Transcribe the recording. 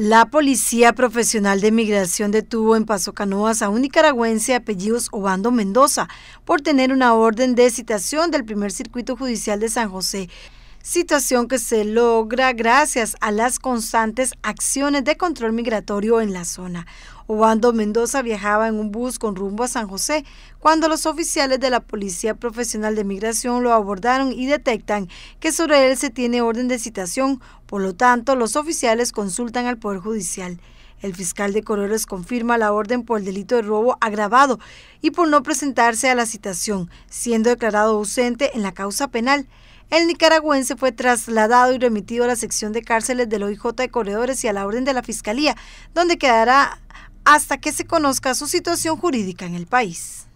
La Policía Profesional de Migración detuvo en Paso Canoas a un nicaragüense apellidos Obando Mendoza por tener una orden de citación del primer circuito judicial de San José situación que se logra gracias a las constantes acciones de control migratorio en la zona. Cuando Mendoza viajaba en un bus con rumbo a San José cuando los oficiales de la Policía Profesional de Migración lo abordaron y detectan que sobre él se tiene orden de citación, por lo tanto los oficiales consultan al Poder Judicial. El fiscal de Corredores confirma la orden por el delito de robo agravado y por no presentarse a la citación, siendo declarado ausente en la causa penal. El nicaragüense fue trasladado y remitido a la sección de cárceles del OIJ de Corredores y a la orden de la Fiscalía, donde quedará hasta que se conozca su situación jurídica en el país.